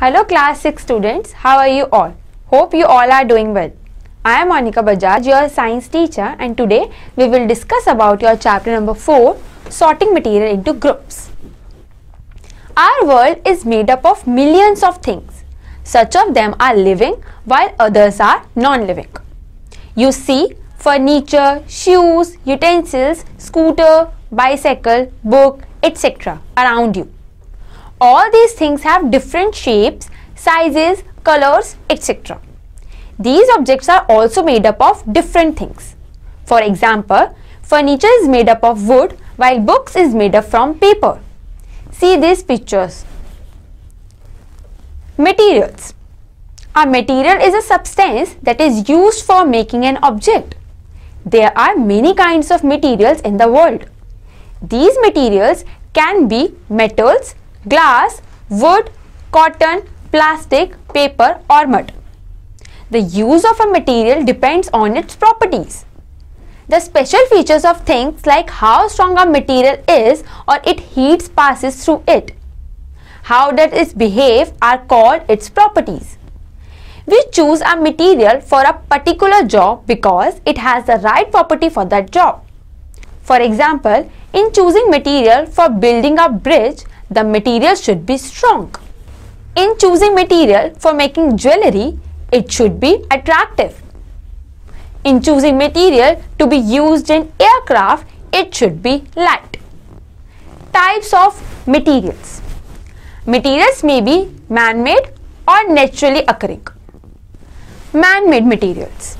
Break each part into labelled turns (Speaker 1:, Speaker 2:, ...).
Speaker 1: Hello class 6 students, how are you all? Hope you all are doing well. I am Monica Bajaj, your science teacher and today we will discuss about your chapter number 4, sorting material into groups. Our world is made up of millions of things. Such of them are living while others are non-living. You see furniture, shoes, utensils, scooter, bicycle, book, etc. around you. All these things have different shapes, sizes, colors, etc. These objects are also made up of different things. For example, furniture is made up of wood while books is made up from paper. See these pictures. Materials. A material is a substance that is used for making an object. There are many kinds of materials in the world. These materials can be metals, glass, wood, cotton, plastic, paper or mud. The use of a material depends on its properties. The special features of things like how strong a material is or it heats passes through it. How does it behave are called its properties. We choose a material for a particular job because it has the right property for that job. For example, in choosing material for building a bridge, the material should be strong. In choosing material for making jewellery, it should be attractive. In choosing material to be used in aircraft, it should be light. Types of materials. Materials may be man-made or naturally occurring. Man-made materials.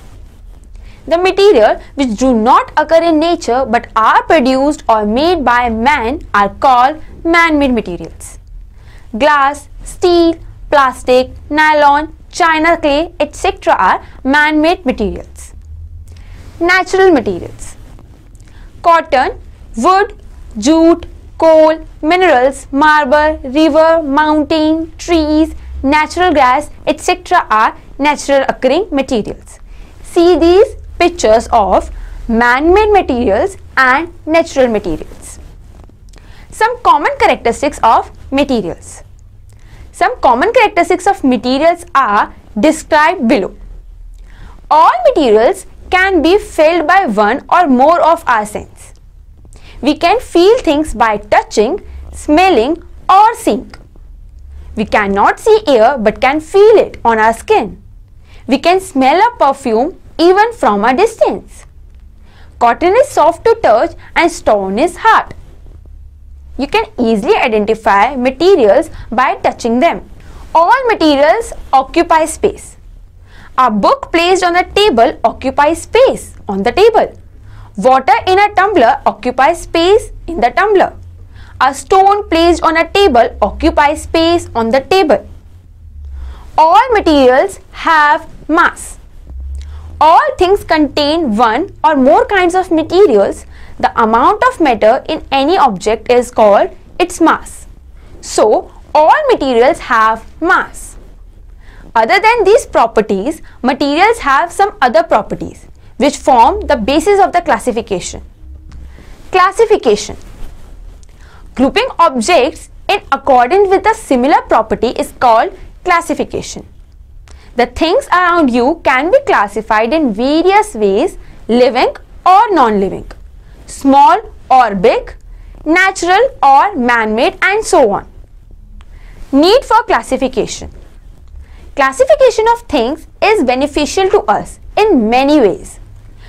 Speaker 1: The material which do not occur in nature but are produced or made by man are called man-made materials. Glass, steel, plastic, nylon, china clay, etc. are man-made materials. Natural materials. Cotton, wood, jute, coal, minerals, marble, river, mountain, trees, natural gas, etc. are natural occurring materials. See these pictures of man-made materials and natural materials. Some common characteristics of materials. Some common characteristics of materials are described below. All materials can be felt by one or more of our sense. We can feel things by touching, smelling or seeing. We cannot see air but can feel it on our skin. We can smell a perfume even from a distance. Cotton is soft to touch and stone is hard. You can easily identify materials by touching them. All materials occupy space. A book placed on a table occupies space on the table. Water in a tumbler occupies space in the tumbler. A stone placed on a table occupies space on the table. All materials have mass. All things contain one or more kinds of materials the amount of matter in any object is called its mass. So, all materials have mass. Other than these properties, materials have some other properties which form the basis of the classification. Classification Grouping objects in accordance with a similar property is called classification. The things around you can be classified in various ways, living or non-living small or big, natural or man-made and so on. Need for classification. Classification of things is beneficial to us in many ways.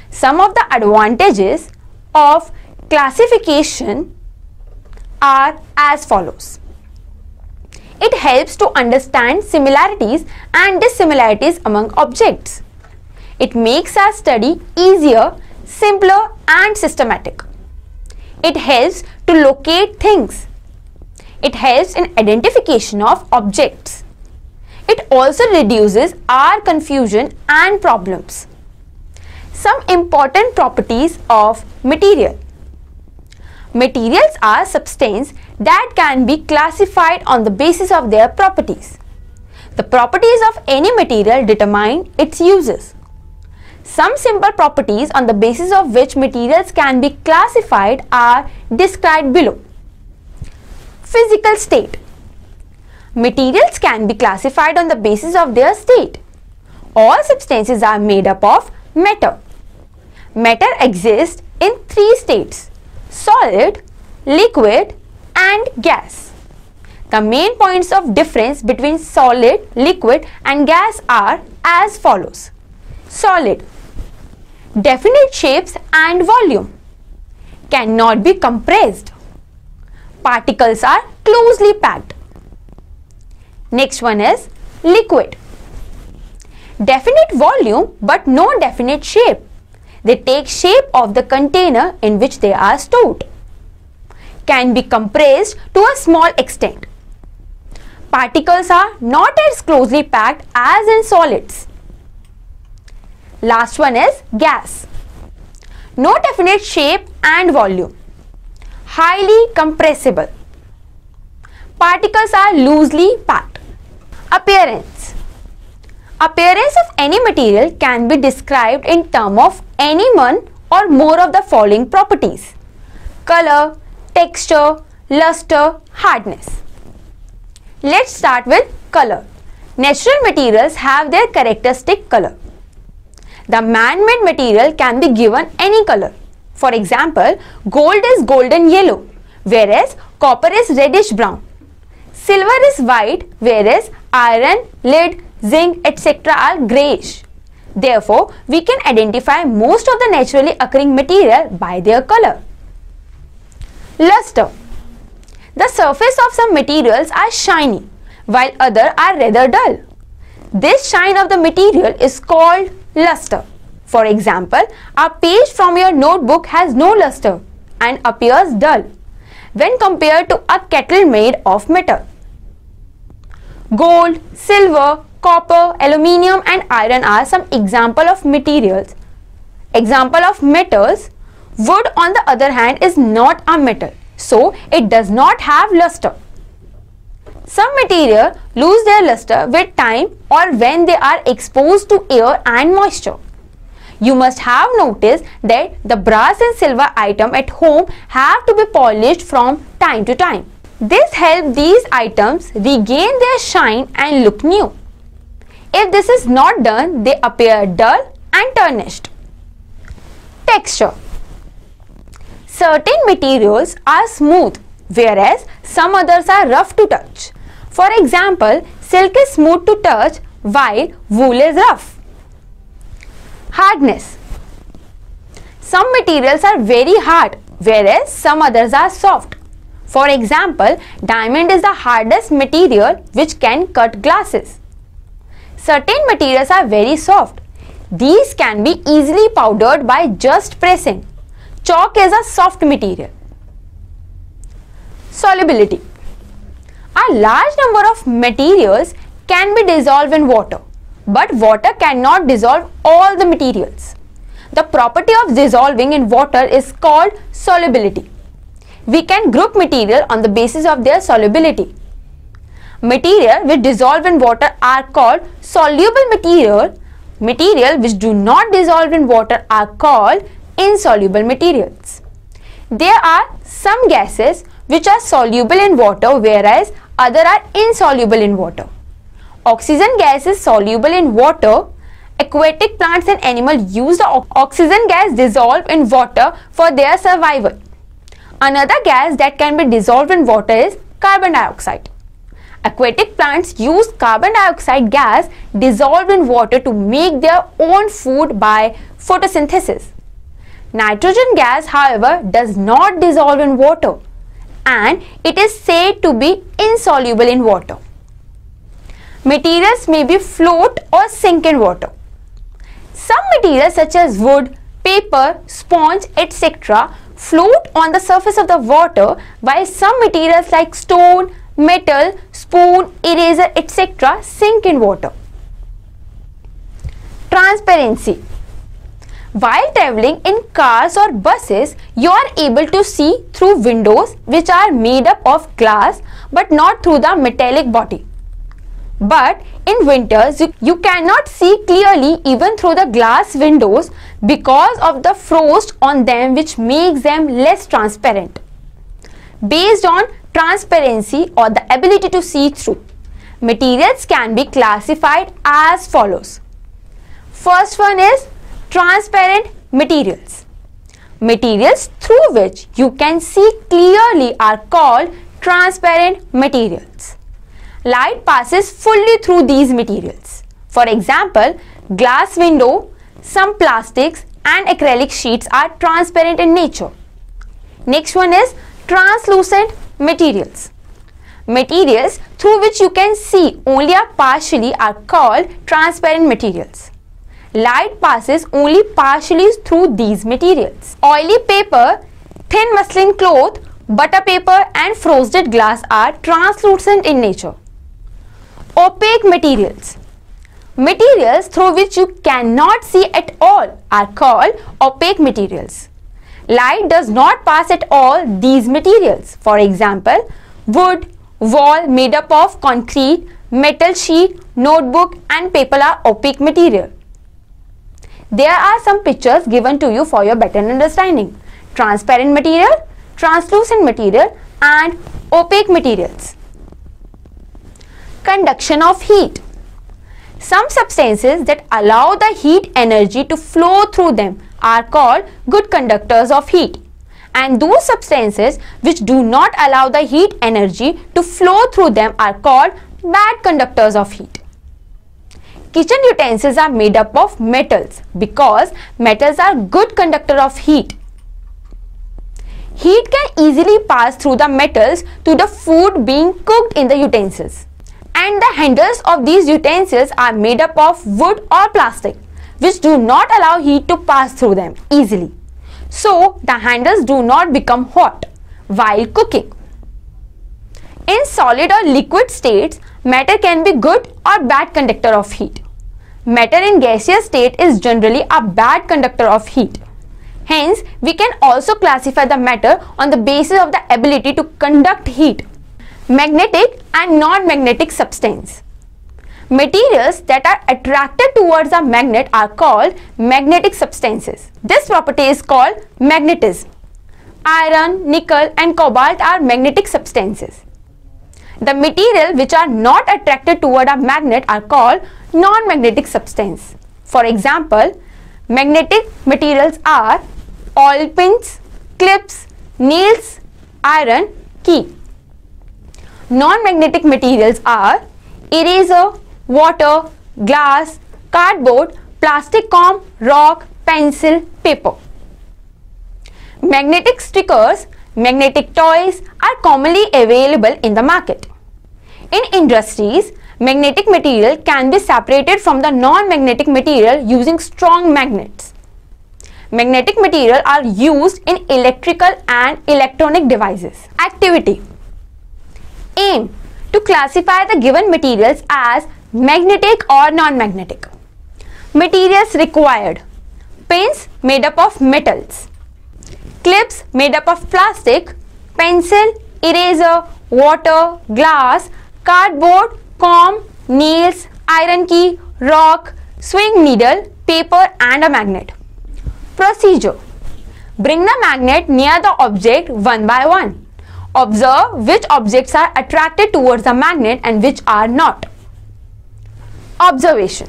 Speaker 1: Some of the advantages of classification are as follows. It helps to understand similarities and dissimilarities among objects. It makes our study easier, simpler and systematic. It helps to locate things. It helps in identification of objects. It also reduces our confusion and problems. Some important properties of material. Materials are substances that can be classified on the basis of their properties. The properties of any material determine its uses. Some simple properties on the basis of which materials can be classified are described below. Physical state. Materials can be classified on the basis of their state. All substances are made up of matter. Matter exists in three states, solid, liquid and gas. The main points of difference between solid, liquid and gas are as follows. Solid Definite shapes and volume cannot be compressed. Particles are closely packed. Next one is liquid. Definite volume but no definite shape. They take shape of the container in which they are stored. Can be compressed to a small extent. Particles are not as closely packed as in solids Last one is gas. No definite shape and volume. Highly compressible. Particles are loosely packed. Appearance. Appearance of any material can be described in term of any one or more of the following properties. Color, texture, luster, hardness. Let's start with color. Natural materials have their characteristic color. The man-made material can be given any color. For example, gold is golden yellow, whereas copper is reddish brown. Silver is white, whereas iron, lead, zinc, etc. are grayish. Therefore, we can identify most of the naturally occurring material by their color. Luster The surface of some materials are shiny, while other are rather dull. This shine of the material is called luster. For example, a page from your notebook has no luster and appears dull when compared to a kettle made of metal. Gold, silver, copper, aluminium and iron are some example of materials. Example of metals, wood on the other hand is not a metal, so it does not have luster. Some material lose their luster with time or when they are exposed to air and moisture. You must have noticed that the brass and silver item at home have to be polished from time to time. This helps these items regain their shine and look new. If this is not done, they appear dull and tarnished. Texture Certain materials are smooth whereas some others are rough to touch. For example, silk is smooth to touch while wool is rough. Hardness Some materials are very hard whereas some others are soft. For example, diamond is the hardest material which can cut glasses. Certain materials are very soft. These can be easily powdered by just pressing. Chalk is a soft material. Solubility a large number of materials can be dissolved in water, but water cannot dissolve all the materials. The property of dissolving in water is called solubility. We can group material on the basis of their solubility. Material which dissolve in water are called soluble material. Material which do not dissolve in water are called insoluble materials. There are some gases which are soluble in water whereas other are insoluble in water. Oxygen gas is soluble in water. Aquatic plants and animals use the oxygen gas dissolved in water for their survival. Another gas that can be dissolved in water is carbon dioxide. Aquatic plants use carbon dioxide gas dissolved in water to make their own food by photosynthesis. Nitrogen gas, however, does not dissolve in water and it is said to be insoluble in water. Materials may be float or sink in water. Some materials such as wood, paper, sponge, etc. float on the surface of the water while some materials like stone, metal, spoon, eraser, etc. sink in water. Transparency while traveling in cars or buses, you are able to see through windows which are made up of glass but not through the metallic body. But in winters, you, you cannot see clearly even through the glass windows because of the frost on them which makes them less transparent. Based on transparency or the ability to see through, materials can be classified as follows. First one is transparent materials. Materials through which you can see clearly are called transparent materials. Light passes fully through these materials. For example, glass window, some plastics and acrylic sheets are transparent in nature. Next one is translucent materials. Materials through which you can see only are partially are called transparent materials light passes only partially through these materials. Oily paper, thin muslin cloth, butter paper and frosted glass are translucent in nature. Opaque materials. Materials through which you cannot see at all are called opaque materials. Light does not pass at all these materials. For example, wood, wall made up of concrete, metal sheet, notebook and paper are opaque material. There are some pictures given to you for your better understanding. Transparent material, translucent material and opaque materials. Conduction of heat. Some substances that allow the heat energy to flow through them are called good conductors of heat. And those substances which do not allow the heat energy to flow through them are called bad conductors of heat. Kitchen utensils are made up of metals because metals are good conductor of heat. Heat can easily pass through the metals to the food being cooked in the utensils. And the handles of these utensils are made up of wood or plastic which do not allow heat to pass through them easily. So the handles do not become hot while cooking. In solid or liquid states, matter can be good or bad conductor of heat. Matter in gaseous state is generally a bad conductor of heat. Hence, we can also classify the matter on the basis of the ability to conduct heat. Magnetic and non-magnetic substance. Materials that are attracted towards a magnet are called magnetic substances. This property is called magnetism. Iron, nickel and cobalt are magnetic substances. The material which are not attracted toward a magnet are called non-magnetic substance. For example, magnetic materials are oil pins, clips, nails, iron, key. Non-magnetic materials are eraser, water, glass, cardboard, plastic comb, rock, pencil, paper. Magnetic stickers magnetic toys are commonly available in the market. In industries, magnetic material can be separated from the non-magnetic material using strong magnets. Magnetic material are used in electrical and electronic devices. Activity Aim to classify the given materials as magnetic or non-magnetic. Materials required Pins made up of metals clips made up of plastic, pencil, eraser, water, glass, cardboard, comb, nails, iron key, rock, swing needle, paper and a magnet. Procedure Bring the magnet near the object one by one. Observe which objects are attracted towards the magnet and which are not. Observation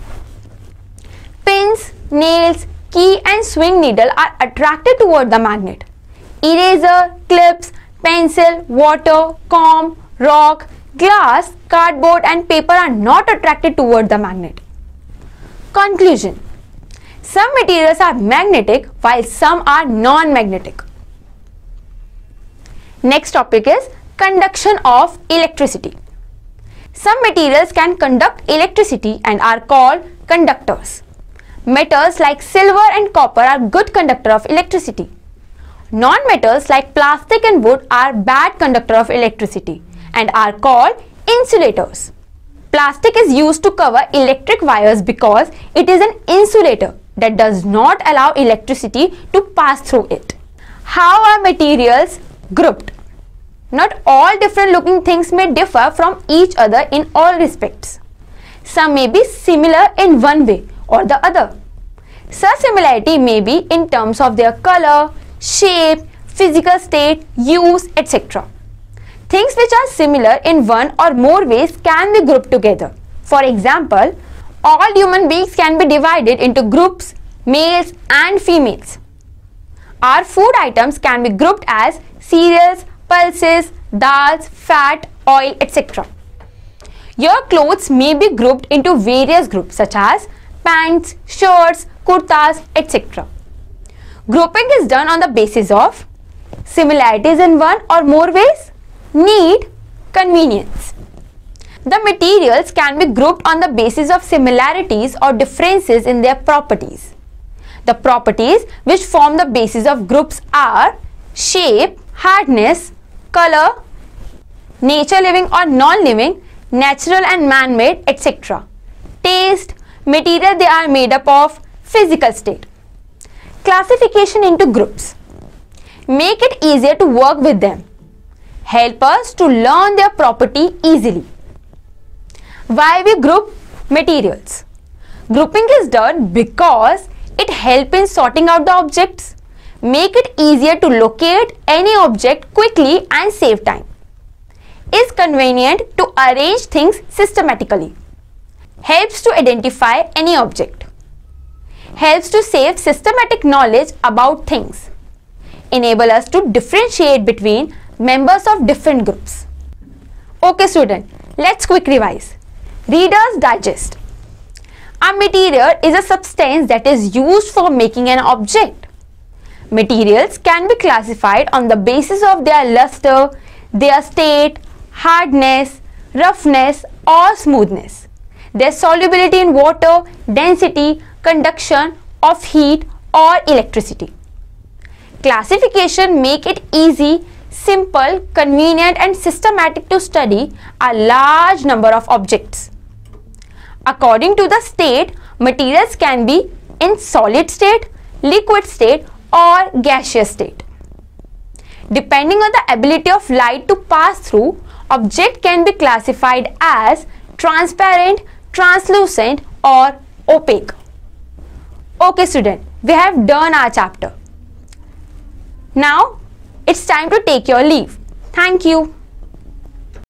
Speaker 1: Pins, nails, key and swing needle are attracted toward the magnet. Eraser, clips, pencil, water, comb, rock, glass, cardboard and paper are not attracted toward the magnet. Conclusion Some materials are magnetic while some are non-magnetic. Next topic is conduction of electricity. Some materials can conduct electricity and are called conductors. Metals like silver and copper are good conductor of electricity. Non-metals like plastic and wood are bad conductor of electricity and are called insulators. Plastic is used to cover electric wires because it is an insulator that does not allow electricity to pass through it. How are materials grouped? Not all different looking things may differ from each other in all respects. Some may be similar in one way or the other. Such similarity may be in terms of their color, shape, physical state, use, etc. Things which are similar in one or more ways can be grouped together. For example, all human beings can be divided into groups, males and females. Our food items can be grouped as cereals, pulses, dals, fat, oil, etc. Your clothes may be grouped into various groups such as pants, shirts, kurtas, etc. Grouping is done on the basis of similarities in one or more ways, need, convenience. The materials can be grouped on the basis of similarities or differences in their properties. The properties which form the basis of groups are shape, hardness, color, nature living or non-living, natural and man-made, etc. Taste, material they are made up of, physical state. Classification into groups. Make it easier to work with them. Help us to learn their property easily. Why we group materials? Grouping is done because it help in sorting out the objects. Make it easier to locate any object quickly and save time. Is convenient to arrange things systematically helps to identify any object, helps to save systematic knowledge about things, enable us to differentiate between members of different groups. Okay student, let's quick revise. Reader's Digest A material is a substance that is used for making an object. Materials can be classified on the basis of their luster, their state, hardness, roughness or smoothness their solubility in water, density, conduction of heat or electricity. Classification make it easy, simple, convenient and systematic to study a large number of objects. According to the state, materials can be in solid state, liquid state or gaseous state. Depending on the ability of light to pass through, object can be classified as transparent, translucent or opaque. Okay student, we have done our chapter. Now, it's time to take your leave. Thank you.